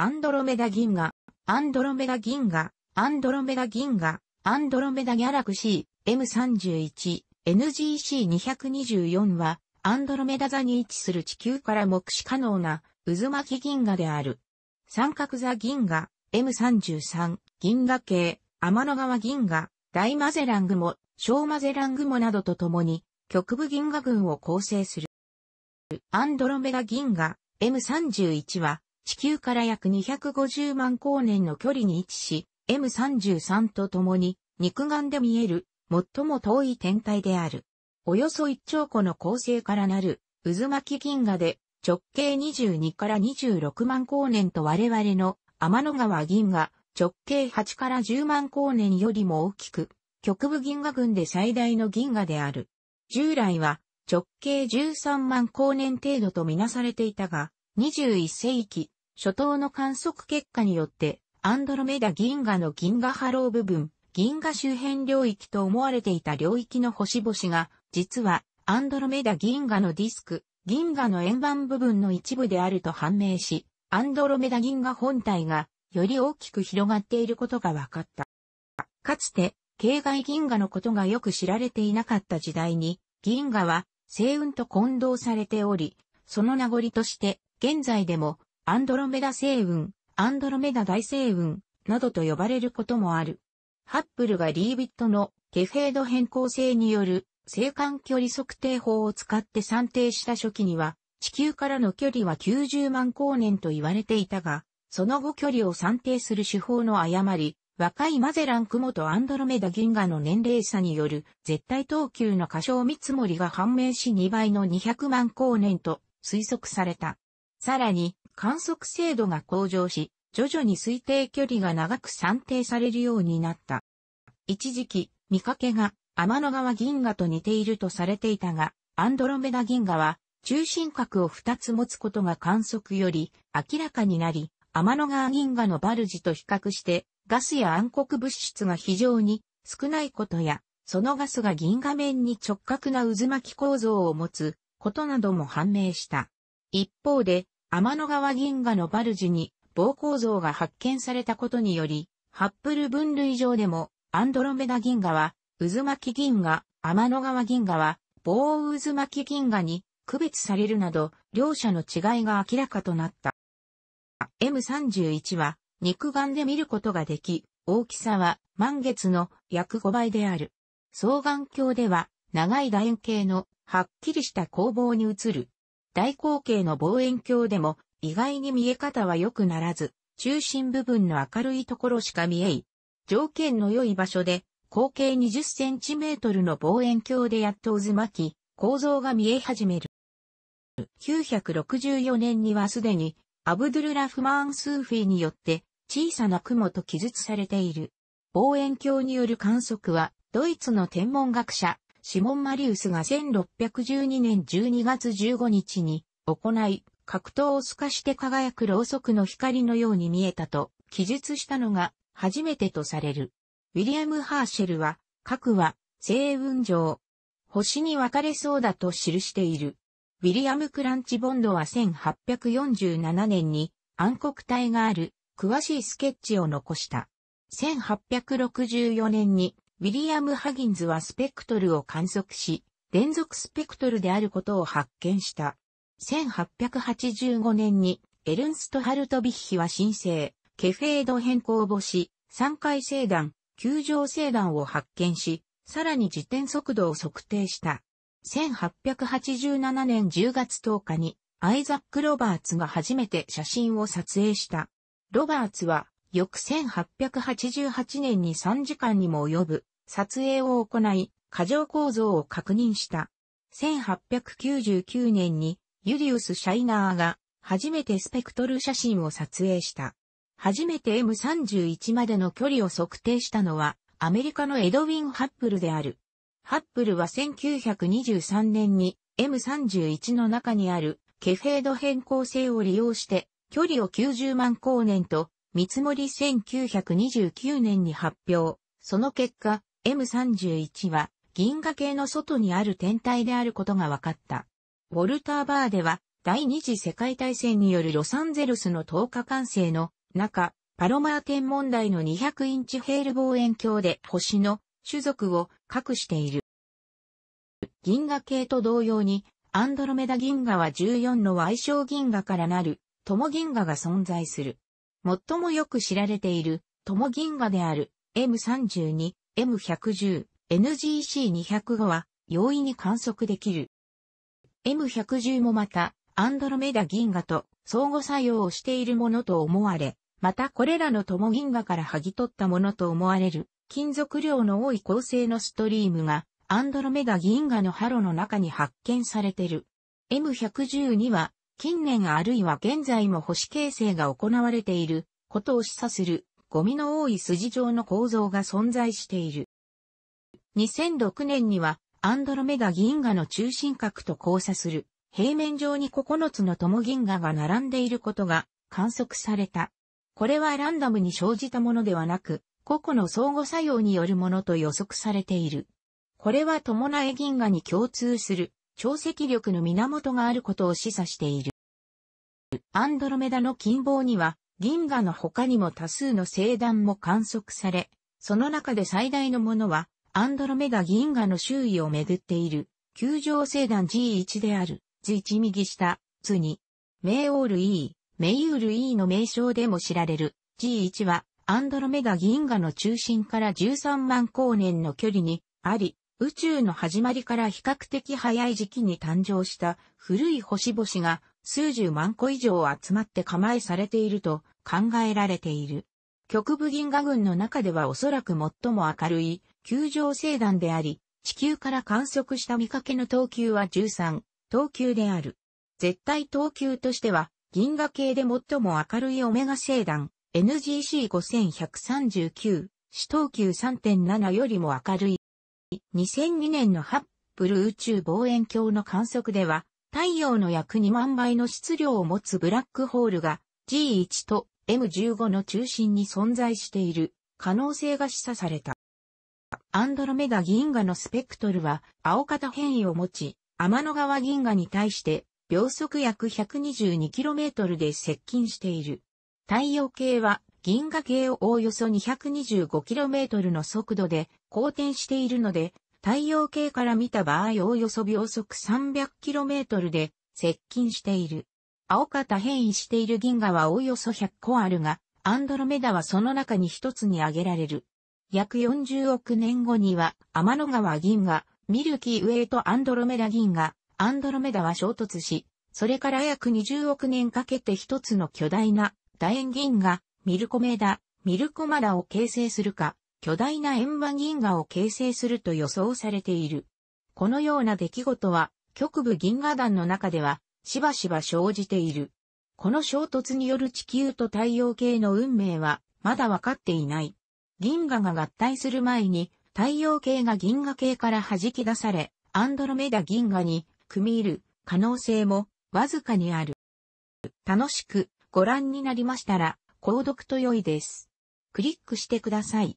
アンドロメダ銀河、アンドロメダ銀河、アンドロメダ銀河、アンドロメダギャラクシー、M31、NGC224 は、アンドロメダ座に位置する地球から目視可能な渦巻き銀河である。三角座銀河、M33、銀河系、天の川銀河、大マゼラン雲、小マゼラン雲などと共に、極部銀河群を構成する。アンドロメダ銀河 M31 は地球から約250万光年の距離に位置し、M33 と共に肉眼で見える最も遠い天体である。およそ1兆個の恒星からなる渦巻き銀河で直径22から26万光年と我々の天の川銀河直径8から10万光年よりも大きく極部銀河群で最大の銀河である。従来は直径13万光年程度とみなされていたが、21世紀、初等の観測結果によって、アンドロメダ銀河の銀河波浪部分、銀河周辺領域と思われていた領域の星々が、実はアンドロメダ銀河のディスク、銀河の円盤部分の一部であると判明し、アンドロメダ銀河本体がより大きく広がっていることが分かった。かつて、系外銀河のことがよく知られていなかった時代に、銀河は星雲と混同されており、その名残として、現在でもアンドロメダ星雲、アンドロメダ大星雲、などと呼ばれることもある。ハッブルがリービットのケフェード変更性による星間距離測定法を使って算定した初期には、地球からの距離は90万光年と言われていたが、その後距離を算定する手法の誤り、若いマゼラン雲とアンドロメダ銀河の年齢差による絶対等級の過小見積もりが判明し2倍の200万光年と推測された。さらに、観測精度が向上し、徐々に推定距離が長く算定されるようになった。一時期、見かけが天の川銀河と似ているとされていたが、アンドロメダ銀河は中心核を2つ持つことが観測より明らかになり、天の川銀河のバルジと比較してガスや暗黒物質が非常に少ないことや、そのガスが銀河面に直角な渦巻き構造を持つことなども判明した。一方で、天の川銀河のバルジに暴行像が発見されたことにより、ハッブル分類上でもアンドロメダ銀河は渦巻銀河、天の川銀河は棒渦巻銀河に区別されるなど、両者の違いが明らかとなった。M31 は肉眼で見ることができ、大きさは満月の約5倍である。双眼鏡では長い楕円形のはっきりした工房に映る大口径の望遠鏡でも意外に見え方は良くならず、中心部分の明るいところしか見えい。条件の良い場所で、口径20センチメートルの望遠鏡でやっと渦巻き、構造が見え始める。964年にはすでに、アブドゥルラフマーン・スーフィーによって小さな雲と記述されている。望遠鏡による観測は、ドイツの天文学者、シモン・マリウスが1612年12月15日に行い、格闘を透かして輝くろうそくの光のように見えたと記述したのが初めてとされる。ウィリアム・ハーシェルは、核は、星雲上。星に分かれそうだと記している。ウィリアム・クランチ・ボンドは1847年に暗黒体がある詳しいスケッチを残した。1864年にウィリアム・ハギンズはスペクトルを観測し、連続スペクトルであることを発見した。1885年にエルンスト・ハルトビッヒは新生、ケフェード変更星、三回星団、球状星団を発見し、さらに自転速度を測定した。1887年10月10日にアイザック・ロバーツが初めて写真を撮影した。ロバーツは翌1888年に3時間にも及ぶ撮影を行い、過剰構造を確認した。1899年にユリウス・シャイナーが初めてスペクトル写真を撮影した。初めて M31 までの距離を測定したのはアメリカのエドウィン・ハップルである。ハップルは1923年に M31 の中にあるケフェード変更性を利用して距離を90万光年と見積もり1929年に発表。その結果、M31 は銀河系の外にある天体であることが分かった。ウォルター・バーでは第二次世界大戦によるロサンゼルスの10日完成の中、パロマー天問題の200インチヘール望遠鏡で星の種族を隠している。銀河系と同様に、アンドロメダ銀河は14の矮小銀河からなる、友銀河が存在する。最もよく知られている、友銀河である、M32 M110、NGC205 は容易に観測できる。M110 もまた、アンドロメダ銀河と相互作用をしているものと思われ、またこれらの共銀河から剥ぎ取ったものと思われる、金属量の多い構成のストリームが、アンドロメダ銀河のハロの中に発見されてる。M110 には、近年あるいは現在も保守形成が行われていることを示唆するゴミの多い筋状の構造が存在している。2006年には、アンドロメダ銀河の中心核と交差する、平面上に9つの友銀河が並んでいることが観測された。これはランダムに生じたものではなく、個々の相互作用によるものと予測されている。これはなえ銀河に共通する超積力の源があることを示唆している。アンドロメダの近傍には銀河の他にも多数の星団も観測され、その中で最大のものは、アンドロメダ銀河の周囲をめぐっている、球状星団 G1 である、G1 右下、図に、メーオール E、メイウール E の名称でも知られる、G1 は、アンドロメダ銀河の中心から13万光年の距離にあり、宇宙の始まりから比較的早い時期に誕生した古い星々が数十万個以上集まって構えされていると考えられている。極部銀河群の中ではおそらく最も明るい球状星団であり、地球から観測した見かけの等級は13、等級である。絶対等級としては、銀河系で最も明るいオメガ星団 NGC5139、四等級3.7よりも明るい2002年のハッブル宇宙望遠鏡の観測では、太陽の約2万倍の質量を持つブラックホールが G1 と M15 の中心に存在している可能性が示唆された。アンドロメダ銀河のスペクトルは青型変異を持ち、天の川銀河に対して秒速約 122km で接近している。太陽系は銀河系をおおよそ 225km の速度で公転しているので、太陽系から見た場合おおよそ秒速 300km で接近している。青方変異している銀河はおおよそ100個あるが、アンドロメダはその中に一つに挙げられる。約40億年後には、天の川銀河、ミルキーウェイとアンドロメダ銀河、アンドロメダは衝突し、それから約20億年かけて一つの巨大な楕円銀河、ミルコメダ、ミルコマダを形成するか、巨大な円盤銀河を形成すると予想されている。このような出来事は、局部銀河団の中では、しばしば生じている。この衝突による地球と太陽系の運命は、まだわかっていない。銀河が合体する前に、太陽系が銀河系から弾き出され、アンドロメダ銀河に組み入る可能性もわずかにある。楽しくご覧になりましたら、購読と良いです。クリックしてください。